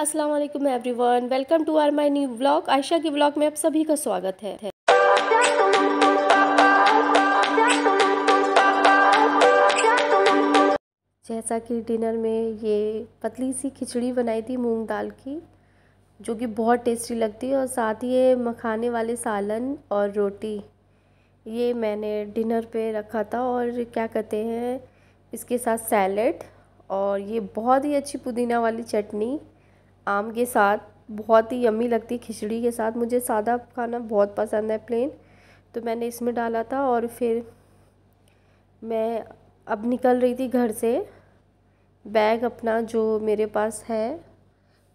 अस्सलाम वालेकुम everyone welcome to our my new vlog Ayesha के व्लॉग में आप सभी का स्वागत है जैसा कि डिनर में ये पतली सी खिचड़ी बनाई थी मूंग दाल की जो कि बहुत टेस्टी लगती है और साथ ही ये मखाने वाले सालन और रोटी ये मैंने डिनर पे रखा था और क्या कहते हैं इसके साथ सैलड और ये बहुत ही अच्छी पुदीना वाली चटनी आम के साथ बहुत ही यम्मी लगती है खिचड़ी के साथ मुझे सादा खाना बहुत पसंद है प्लेन तो मैंने इसमें डाला था और फिर मैं अब निकल रही थी घर से बैग अपना जो मेरे पास है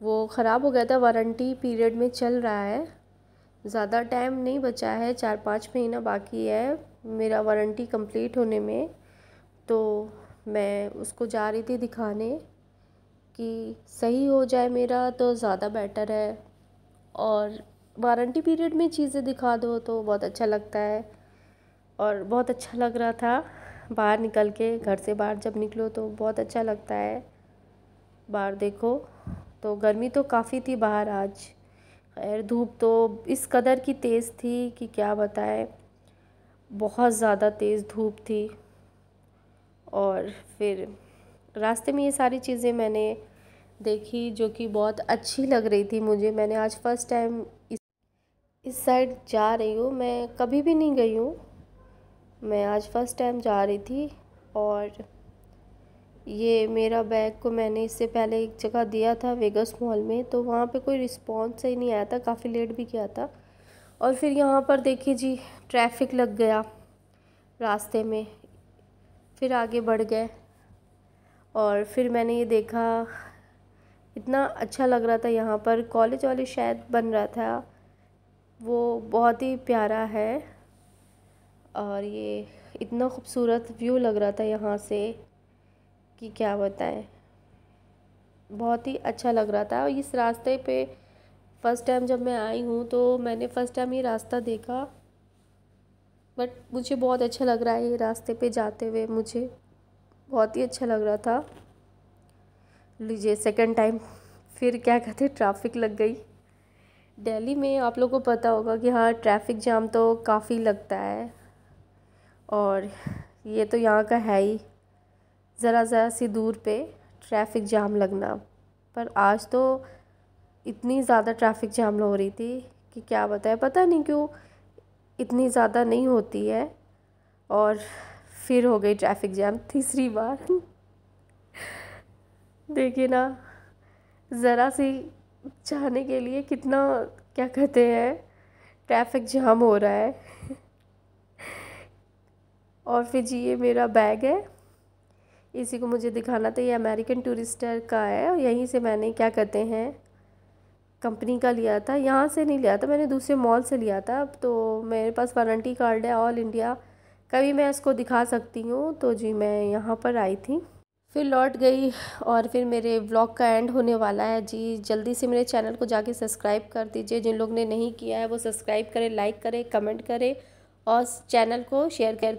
वो ख़राब हो गया था वारंटी पीरियड में चल रहा है ज़्यादा टाइम नहीं बचा है चार पाँच महीना बाकी है मेरा वारंटी कंप्लीट होने में तो मैं उसको जा रही थी दिखाने कि सही हो जाए मेरा तो ज़्यादा बेटर है और वारंटी पीरियड में चीज़ें दिखा दो तो बहुत अच्छा लगता है और बहुत अच्छा लग रहा था बाहर निकल के घर से बाहर जब निकलो तो बहुत अच्छा लगता है बाहर देखो तो गर्मी तो काफ़ी थी बाहर आज खैर धूप तो इस कदर की तेज़ थी कि क्या बताएं बहुत ज़्यादा तेज़ धूप थी और फिर रास्ते में ये सारी चीज़ें मैंने देखी जो कि बहुत अच्छी लग रही थी मुझे मैंने आज फर्स्ट टाइम इस इस साइड जा रही हूँ मैं कभी भी नहीं गई हूँ मैं आज फर्स्ट टाइम जा रही थी और ये मेरा बैग को मैंने इससे पहले एक जगह दिया था वेगस मॉल में तो वहाँ पे कोई रिस्पॉन्स सही नहीं आया था काफ़ी लेट भी किया था और फिर यहाँ पर देखिए जी ट्रैफिक लग गया रास्ते में फिर आगे बढ़ गए और फिर मैंने ये देखा इतना अच्छा लग रहा था यहाँ पर कॉलेज वाले शायद बन रहा था वो बहुत ही प्यारा है और ये इतना खूबसूरत व्यू लग रहा था यहाँ से कि क्या बताएं बहुत ही अच्छा लग रहा था और इस रास्ते पे फ़र्स्ट टाइम जब मैं आई हूँ तो मैंने फ़र्स्ट टाइम ये रास्ता देखा बट मुझे बहुत अच्छा लग रहा है ये रास्ते पे जाते हुए मुझे बहुत ही अच्छा लग रहा था लीजिए सेकंड टाइम फिर क्या कहते ट्रैफिक लग गई दिल्ली में आप लोगों को पता होगा कि हाँ ट्रैफिक जाम तो काफ़ी लगता है और ये तो यहाँ का है ही ज़रा ज़रा सी दूर पे ट्रैफिक जाम लगना पर आज तो इतनी ज़्यादा ट्रैफिक जाम हो रही थी कि क्या बताए पता नहीं क्यों इतनी ज़्यादा नहीं होती है और फिर हो गई ट्रैफिक जैम तीसरी बार देखिए ना ज़रा सी जाने के लिए कितना क्या कहते हैं ट्रैफिक जाम हो रहा है और फिर जी ये मेरा बैग है इसी को मुझे दिखाना था ये अमेरिकन टूरिस्टर का है और यहीं से मैंने क्या कहते हैं कंपनी का लिया था यहाँ से नहीं लिया था मैंने दूसरे मॉल से लिया था अब तो मेरे पास वारंटी कार्ड है ऑल इंडिया कभी मैं उसको दिखा सकती हूँ तो जी मैं यहाँ पर आई थी फिर लौट गई और फिर मेरे व्लॉग का एंड होने वाला है जी जल्दी से मेरे चैनल को जाके सब्सक्राइब कर दीजिए जिन लोग ने नहीं किया है वो सब्सक्राइब करें लाइक करें कमेंट करें और चैनल को शेयर कर